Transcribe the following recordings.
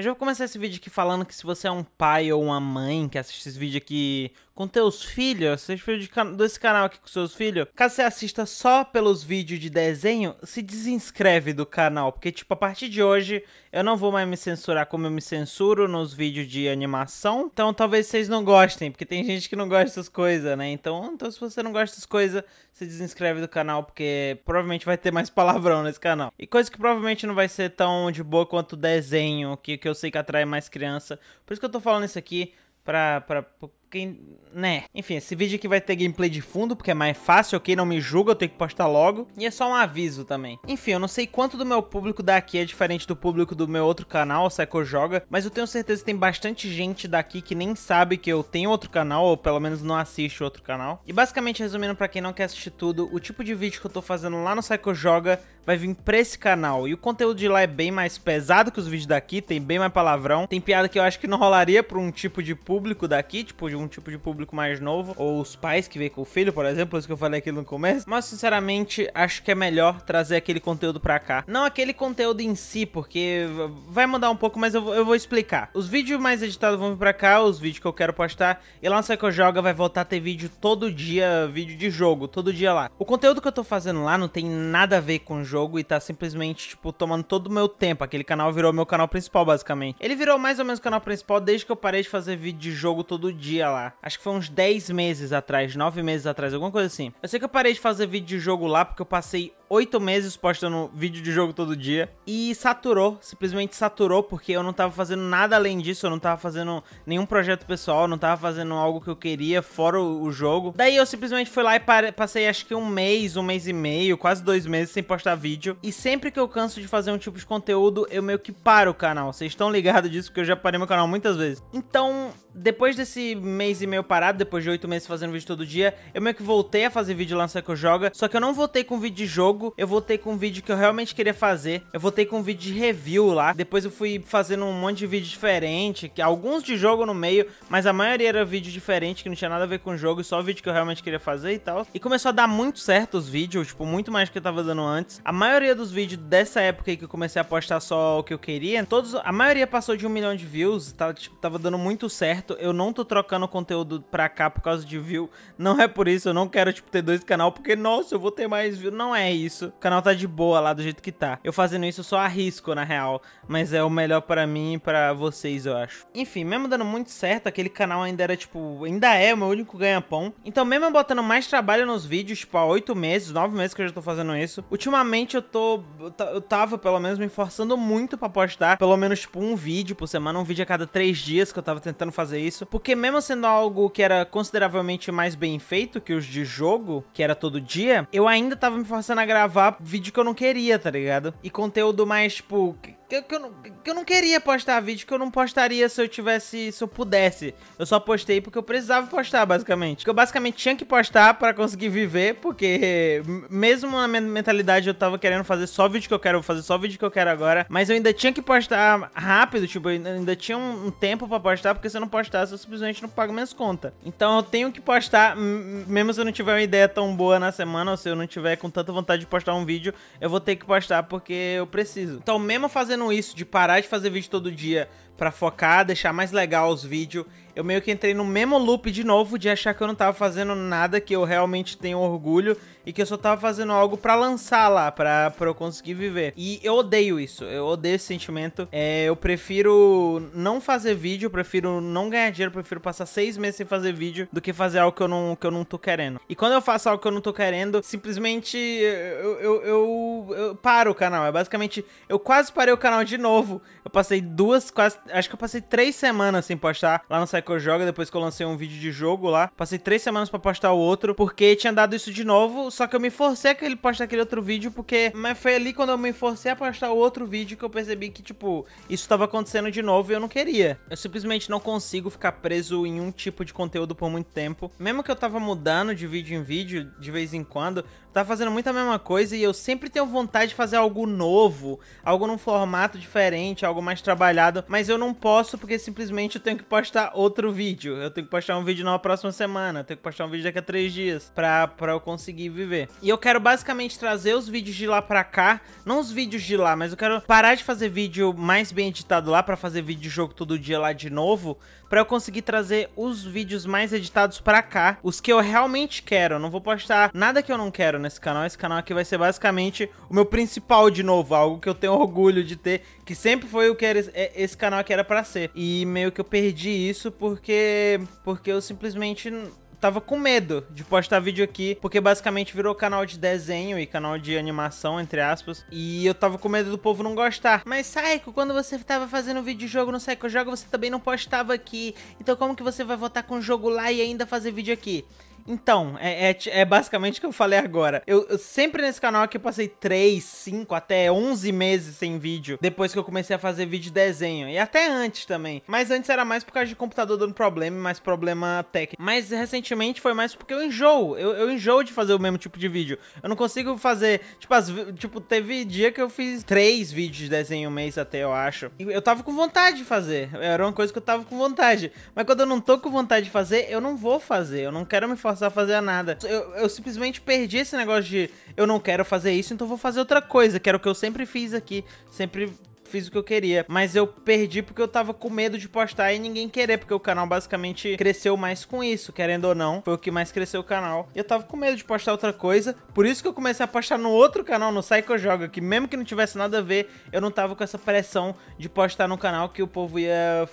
Eu já vou começar esse vídeo aqui falando que se você é um pai ou uma mãe que assiste esse vídeo aqui com teus filhos, assiste vídeo de, desse canal aqui com seus filhos, caso você assista só pelos vídeos de desenho, se desinscreve do canal, porque tipo, a partir de hoje eu não vou mais me censurar como eu me censuro nos vídeos de animação, então talvez vocês não gostem, porque tem gente que não gosta dessas coisas, né? Então, então se você não gosta dessas coisas, se desinscreve do canal, porque provavelmente vai ter mais palavrão nesse canal. E coisa que provavelmente não vai ser tão de boa quanto o desenho que, que eu sei que atrai mais criança. Por isso que eu tô falando isso aqui pra, pra, pra quem, né. Enfim, esse vídeo aqui vai ter gameplay de fundo, porque é mais fácil, ok? Não me julga, eu tenho que postar logo. E é só um aviso também. Enfim, eu não sei quanto do meu público daqui é diferente do público do meu outro canal, Psycho Joga, mas eu tenho certeza que tem bastante gente daqui que nem sabe que eu tenho outro canal, ou pelo menos não assiste outro canal. E basicamente, resumindo pra quem não quer assistir tudo, o tipo de vídeo que eu tô fazendo lá no Psycho Joga vai vir pra esse canal. E o conteúdo de lá é bem mais pesado que os vídeos daqui, tem bem mais palavrão. Tem piada que eu acho que não rolaria pra um tipo de público daqui, tipo de um tipo de público mais novo, ou os pais que vêm com o filho, por exemplo, isso que eu falei aqui no começo. Mas, sinceramente, acho que é melhor trazer aquele conteúdo pra cá. Não aquele conteúdo em si, porque vai mudar um pouco, mas eu, eu vou explicar. Os vídeos mais editados vão vir pra cá, os vídeos que eu quero postar, e lá no Seco Joga vai voltar a ter vídeo todo dia, vídeo de jogo, todo dia lá. O conteúdo que eu tô fazendo lá não tem nada a ver com jogo e tá simplesmente, tipo, tomando todo o meu tempo. Aquele canal virou meu canal principal, basicamente. Ele virou mais ou menos o canal principal desde que eu parei de fazer vídeo de jogo todo dia lá. Acho que foi uns 10 meses atrás, 9 meses atrás, alguma coisa assim. Eu sei que eu parei de fazer vídeo de jogo lá porque eu passei oito meses postando vídeo de jogo todo dia e saturou, simplesmente saturou, porque eu não tava fazendo nada além disso, eu não tava fazendo nenhum projeto pessoal, não tava fazendo algo que eu queria fora o, o jogo. Daí eu simplesmente fui lá e passei acho que um mês, um mês e meio, quase dois meses sem postar vídeo. E sempre que eu canso de fazer um tipo de conteúdo, eu meio que paro o canal. Vocês estão ligados disso, porque eu já parei meu canal muitas vezes. Então, depois desse mês e meio parado, depois de oito meses fazendo vídeo todo dia, eu meio que voltei a fazer vídeo lança que eu joga. Só que eu não voltei com vídeo de jogo, eu voltei com vídeo que eu realmente queria fazer. Eu voltei com vídeo de review lá. Depois eu fui fazendo um monte de vídeo diferente, que alguns de jogo no meio, mas a maioria era vídeo diferente, que não tinha nada a ver com o jogo, só vídeo que eu realmente queria fazer e tal. E começou a dar muito certo os vídeos, tipo, muito mais do que eu tava dando antes. A maioria dos vídeos dessa época aí que eu comecei a postar só o que eu queria, todos, a maioria passou de um milhão de views, tá, tipo, tava dando muito certo. Eu não tô trocando conteúdo pra cá por causa de view. Não é por isso, eu não quero, tipo, ter dois canal porque, nossa, eu vou ter mais view. Não é isso. O canal tá de boa lá do jeito que tá. Eu fazendo isso só arrisco, na real. Mas é o melhor pra mim e pra vocês, eu acho. Enfim, mesmo dando muito certo, aquele canal ainda era, tipo, ainda é o meu único ganha-pão. Então, mesmo eu botando mais trabalho nos vídeos, tipo, há oito meses, nove meses que eu já tô fazendo isso, ultimamente ultimamente eu tô. Tá, eu tava, pelo menos, me forçando muito pra postar pelo menos, tipo, um vídeo por semana, um vídeo a cada três dias que eu tava tentando fazer isso. Porque, mesmo sendo algo que era consideravelmente mais bem feito que os de jogo, que era todo dia, eu ainda tava me forçando a gravar vídeo que eu não queria, tá ligado? E conteúdo mais, tipo, que eu, que, eu não, que eu não queria postar vídeo, que eu não postaria se eu tivesse, se eu pudesse. Eu só postei porque eu precisava postar, basicamente. Que eu basicamente tinha que postar para conseguir viver, porque mesmo na minha mentalidade eu tava querendo fazer só vídeo que eu quero, fazer só vídeo que eu quero agora, mas eu ainda tinha que postar rápido, tipo, ainda tinha um, um tempo para postar, porque se eu não postasse eu simplesmente não pago minhas contas. Então eu tenho que postar, mesmo se eu não tiver uma ideia tão boa na semana, ou se eu não tiver com tanta vontade de postar um vídeo, eu vou ter que postar porque eu preciso. Então mesmo fazendo fazendo isso de parar de fazer vídeo todo dia para focar, deixar mais legal os vídeos. Eu meio que entrei no mesmo loop de novo de achar que eu não tava fazendo nada que eu realmente tenho orgulho e que eu só tava fazendo algo para lançar lá, pra, eu conseguir viver. E eu odeio isso, eu odeio esse sentimento. É, eu prefiro não fazer vídeo, prefiro não ganhar dinheiro, prefiro passar seis meses sem fazer vídeo do que fazer algo que eu não, que eu não tô querendo. E quando eu faço algo que eu não tô querendo, simplesmente eu, eu, eu, eu paro o canal. É basicamente, eu quase parei o canal de novo. Eu passei duas, quase Acho que eu passei três semanas sem postar lá no Psycho Joga, depois que eu lancei um vídeo de jogo lá. Passei três semanas para postar o outro, porque tinha dado isso de novo, só que eu me forcei a postar aquele outro vídeo, porque... Mas foi ali quando eu me forcei a postar o outro vídeo que eu percebi que, tipo, isso tava acontecendo de novo e eu não queria. Eu simplesmente não consigo ficar preso em um tipo de conteúdo por muito tempo. Mesmo que eu tava mudando de vídeo em vídeo, de vez em quando, tá fazendo muito a mesma coisa e eu sempre tenho vontade de fazer algo novo, algo num formato diferente, algo mais trabalhado, mas eu não posso porque simplesmente eu tenho que postar outro vídeo. Eu tenho que postar um vídeo na próxima semana, eu tenho que postar um vídeo daqui a três dias pra, pra eu conseguir viver. E eu quero basicamente trazer os vídeos de lá pra cá, não os vídeos de lá, mas eu quero parar de fazer vídeo mais bem editado lá pra fazer vídeo de jogo todo dia lá de novo, pra eu conseguir trazer os vídeos mais editados pra cá, os que eu realmente quero. Eu não vou postar nada que eu não quero nesse canal. Esse canal aqui vai ser basicamente o meu principal de novo, algo que eu tenho orgulho de ter, que sempre foi o que era esse é, canal que era para ser. E meio que eu perdi isso porque porque eu simplesmente tava com medo de postar vídeo aqui, porque basicamente virou canal de desenho e canal de animação, entre aspas, e eu tava com medo do povo não gostar. Mas, Saiko, quando você tava fazendo vídeo de jogo no Saiko Jogo, você também não postava aqui, então como que você vai votar com o jogo lá e ainda fazer vídeo aqui? Então, é, é, é, basicamente o que eu falei agora. Eu, eu sempre nesse canal aqui eu passei 3, 5, até 11 meses sem vídeo, depois que eu comecei a fazer vídeo desenho. E até antes também. Mas antes era mais por causa de computador dando problema, mais problema técnico. Mas recentemente foi mais porque eu enjoo. Eu, eu enjoo de fazer o mesmo tipo de vídeo. Eu não consigo fazer, tipo, as, tipo teve dia que eu fiz 3 vídeos de desenho um mês até, eu acho. E eu tava com vontade de fazer. Era uma coisa que eu tava com vontade. Mas quando eu não tô com vontade de fazer, eu não vou fazer. Eu não quero me forçar passar a fazer nada. Eu, eu simplesmente perdi esse negócio de eu não quero fazer isso, então vou fazer outra coisa, que era o que eu sempre fiz aqui. Sempre fiz o que eu queria. Mas eu perdi porque eu tava com medo de postar e ninguém querer, porque o canal basicamente cresceu mais com isso, querendo ou não. Foi o que mais cresceu o canal. E eu tava com medo de postar outra coisa, por isso que eu comecei a postar no outro canal, no Psycho Joga, que mesmo que não tivesse nada a ver, eu não tava com essa pressão de postar no canal que o povo ia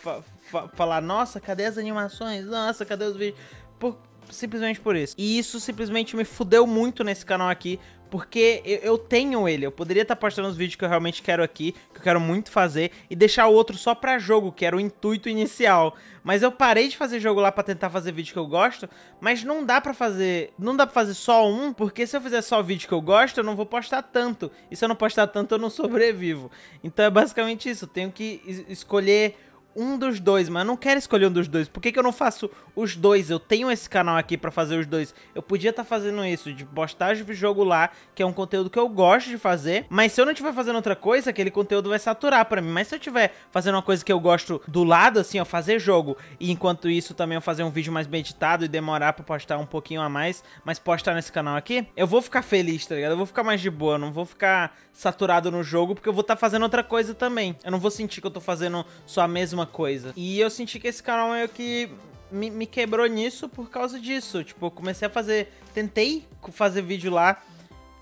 falar: nossa, cadê as animações? Nossa, cadê os vídeos? Por, simplesmente por isso. E isso simplesmente me fudeu muito nesse canal aqui, porque eu, eu tenho ele. Eu poderia estar tá postando os vídeos que eu realmente quero aqui, que eu quero muito fazer, e deixar o outro só pra jogo, que era o intuito inicial. Mas eu parei de fazer jogo lá pra tentar fazer vídeo que eu gosto, mas não dá pra fazer. Não dá pra fazer só um, porque se eu fizer só vídeo que eu gosto, eu não vou postar tanto. E se eu não postar tanto, eu não sobrevivo. Então é basicamente isso. Eu tenho que escolher um dos dois, mas eu não quero escolher um dos dois. Por que, que eu não faço os dois? Eu tenho esse canal aqui para fazer os dois. Eu podia estar tá fazendo isso, de postar de jogo lá, que é um conteúdo que eu gosto de fazer, mas se eu não estiver fazendo outra coisa, aquele conteúdo vai saturar para mim. Mas se eu estiver fazendo uma coisa que eu gosto do lado, assim, ó, fazer jogo, e enquanto isso também eu fazer um vídeo mais meditado e demorar pra postar um pouquinho a mais, mas postar nesse canal aqui, eu vou ficar feliz, tá ligado? Eu vou ficar mais de boa, não vou ficar saturado no jogo, porque eu vou estar tá fazendo outra coisa também. Eu não vou sentir que eu tô fazendo só a mesma coisa. E eu senti que esse canal meio que me, me quebrou nisso por causa disso. Tipo, eu comecei a fazer. Tentei fazer vídeo lá,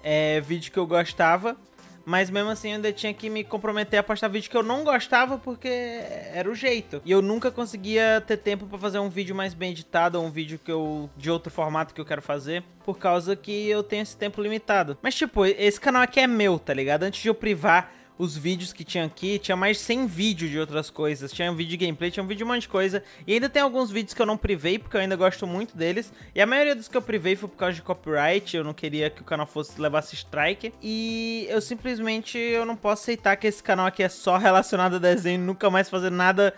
é, vídeo que eu gostava. Mas mesmo assim eu ainda tinha que me comprometer a postar vídeo que eu não gostava porque era o jeito. E eu nunca conseguia ter tempo para fazer um vídeo mais bem editado, ou um vídeo que eu de outro formato que eu quero fazer, por causa que eu tenho esse tempo limitado. Mas tipo, esse canal aqui é meu, tá ligado? Antes de eu privar os vídeos que tinha aqui, tinha mais de 100 vídeos de outras coisas, tinha um vídeo de gameplay, tinha um vídeo de um monte de coisa, e ainda tem alguns vídeos que eu não privei, porque eu ainda gosto muito deles, e a maioria dos que eu privei foi por causa de copyright, eu não queria que o canal fosse levasse strike, e eu simplesmente eu não posso aceitar que esse canal aqui é só relacionado a desenho, nunca mais fazer nada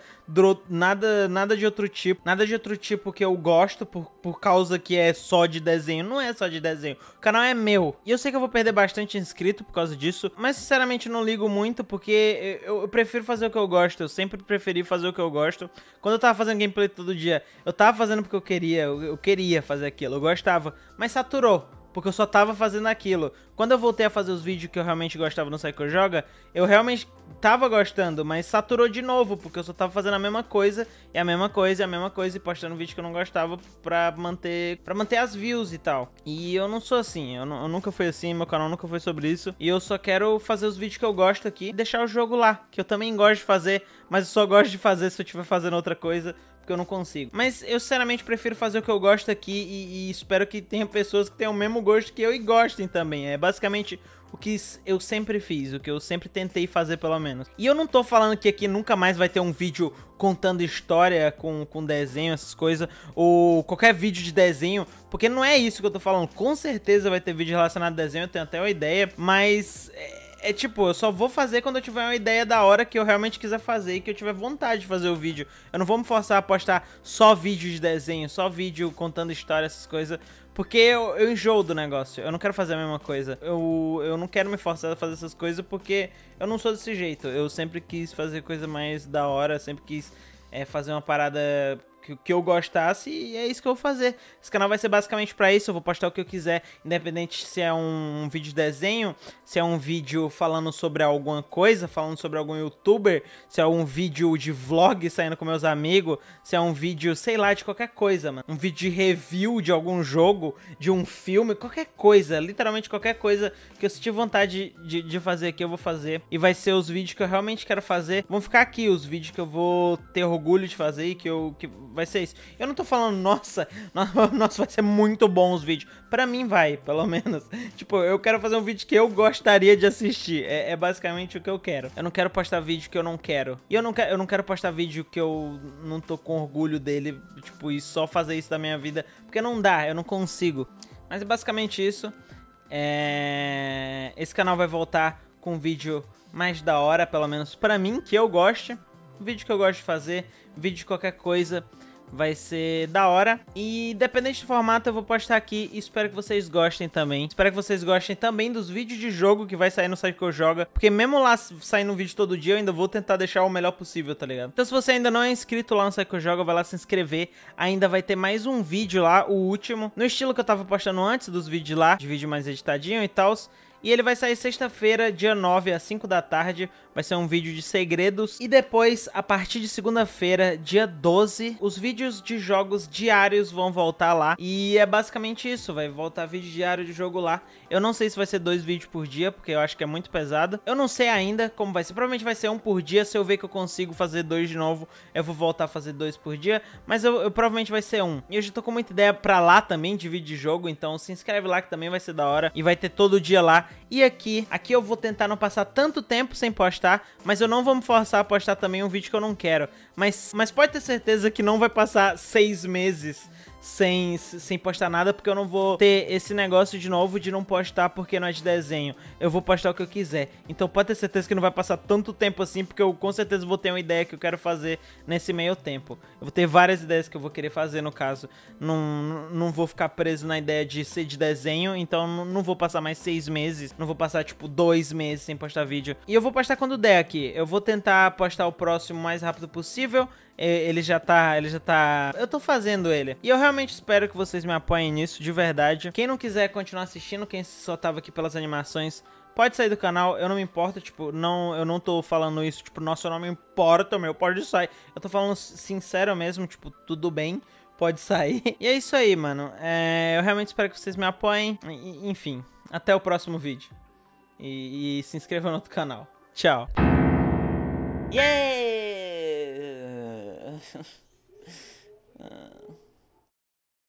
nada, nada de outro tipo. Nada de outro tipo que eu gosto por, por causa que é só de desenho. Não é só de desenho. O canal é meu. E eu sei que eu vou perder bastante inscrito por causa disso. Mas sinceramente não ligo muito porque eu, eu prefiro fazer o que eu gosto. Eu sempre preferi fazer o que eu gosto. Quando eu tava fazendo gameplay todo dia, eu tava fazendo porque eu queria. Eu, eu queria fazer aquilo. Eu gostava. Mas saturou porque eu só tava fazendo aquilo. Quando eu voltei a fazer os vídeos que eu realmente gostava no Psycho Joga, eu realmente tava gostando, mas saturou de novo, porque eu só tava fazendo a mesma coisa, e a mesma coisa, e a mesma coisa, e postando vídeo que eu não gostava pra manter, pra manter as views e tal. E eu não sou assim, eu, eu nunca fui assim, meu canal nunca foi sobre isso. E eu só quero fazer os vídeos que eu gosto aqui e deixar o jogo lá, que eu também gosto de fazer, mas eu só gosto de fazer se eu estiver fazendo outra coisa, porque eu não consigo. Mas eu sinceramente prefiro fazer o que eu gosto aqui e, e espero que tenha pessoas que tenham o mesmo gosto que eu e gostem também. É basicamente o que eu sempre fiz, o que eu sempre tentei fazer pelo menos. E eu não tô falando que aqui nunca mais vai ter um vídeo contando história com, com desenho, essas coisas, ou qualquer vídeo de desenho, porque não é isso que eu tô falando. Com certeza vai ter vídeo relacionado a desenho, eu tenho até uma ideia, mas... É é tipo, eu só vou fazer quando eu tiver uma ideia da hora que eu realmente quiser fazer e que eu tiver vontade de fazer o vídeo. Eu não vou me forçar a postar só vídeo de desenho, só vídeo contando história, essas coisas. Porque eu, eu enjoo do negócio, eu não quero fazer a mesma coisa. Eu, eu não quero me forçar a fazer essas coisas porque eu não sou desse jeito. Eu sempre quis fazer coisa mais da hora, sempre quis é, fazer uma parada que, que eu gostasse e é isso que eu vou fazer. Esse canal vai ser basicamente para isso, eu vou postar o que eu quiser, independente se é um, um vídeo de desenho, se é um vídeo falando sobre alguma coisa, falando sobre algum youtuber, se é um vídeo de vlog saindo com meus amigos, se é um vídeo, sei lá, de qualquer coisa, mano. Um vídeo de review de algum jogo, de um filme, qualquer coisa, literalmente qualquer coisa que eu sentir vontade de, de fazer aqui, eu vou fazer. E vai ser os vídeos que eu realmente quero fazer. Vão ficar aqui os vídeos que eu vou ter orgulho de fazer e que eu que vai ser isso. Eu não tô falando, nossa, nossa, vai ser muito bom os vídeos. Pra mim vai, pelo menos. Tipo, eu quero fazer um vídeo que eu gostaria de assistir. É, é basicamente o que eu quero. Eu não quero postar vídeo que eu não quero. E eu não, que, eu não quero postar vídeo que eu não tô com orgulho dele, tipo, e só fazer isso da minha vida. Porque não dá, eu não consigo. Mas é basicamente isso. É... Esse canal vai voltar com um vídeo mais da hora, pelo menos pra mim, que eu goste. Vídeo que eu gosto de fazer, vídeo de qualquer coisa. Vai ser da hora. E dependente do formato, eu vou postar aqui. Espero que vocês gostem também. Espero que vocês gostem também dos vídeos de jogo que vai sair no site que eu joga. Porque mesmo lá saindo um vídeo todo dia, eu ainda vou tentar deixar o melhor possível, tá ligado? Então se você ainda não é inscrito lá no site que eu jogo, vai lá se inscrever. Ainda vai ter mais um vídeo lá, o último. No estilo que eu tava postando antes dos vídeos lá. De vídeo mais editadinho e tal. E ele vai sair sexta-feira, dia 9, às 5 da tarde. Vai ser um vídeo de segredos. E depois, a partir de segunda-feira, dia 12, os vídeos de jogos diários vão voltar lá. E é basicamente isso, vai voltar vídeo diário de jogo lá. Eu não sei se vai ser dois vídeos por dia, porque eu acho que é muito pesado. Eu não sei ainda como vai ser. Provavelmente vai ser um por dia. Se eu ver que eu consigo fazer dois de novo, eu vou voltar a fazer dois por dia. Mas eu, eu provavelmente vai ser um. E eu já tô com muita ideia pra lá também de vídeo de jogo. Então se inscreve lá que também vai ser da hora. E vai ter todo dia lá. E aqui, aqui eu vou tentar não passar tanto tempo sem postar apostar, mas eu não vou me forçar a apostar também um vídeo que eu não quero. Mas, mas pode ter certeza que não vai passar seis meses sem, sem postar nada, porque eu não vou ter esse negócio de novo de não postar porque não é de desenho. Eu vou postar o que eu quiser. Então pode ter certeza que não vai passar tanto tempo assim, porque eu com certeza vou ter uma ideia que eu quero fazer nesse meio tempo. Eu vou ter várias ideias que eu vou querer fazer, no caso. Não, não vou ficar preso na ideia de ser de desenho, então não vou passar mais seis meses. Não vou passar, tipo, dois meses sem postar vídeo. E eu vou postar quando der aqui. Eu vou tentar postar o próximo o mais rápido possível ele já tá. Ele já tá. Eu tô fazendo ele. E eu realmente espero que vocês me apoiem nisso, de verdade. Quem não quiser continuar assistindo, quem só tava aqui pelas animações. Pode sair do canal, eu não me importo, tipo, não, eu não tô falando isso, tipo, nosso nome importa, meu, pode sair. Eu tô falando sincero mesmo, tipo, tudo bem, pode sair. E é isso aí, mano. É, eu realmente espero que vocês me apoiem. Enfim, até o próximo vídeo. E, e se inscreva no outro canal. Tchau. Yeah! uh.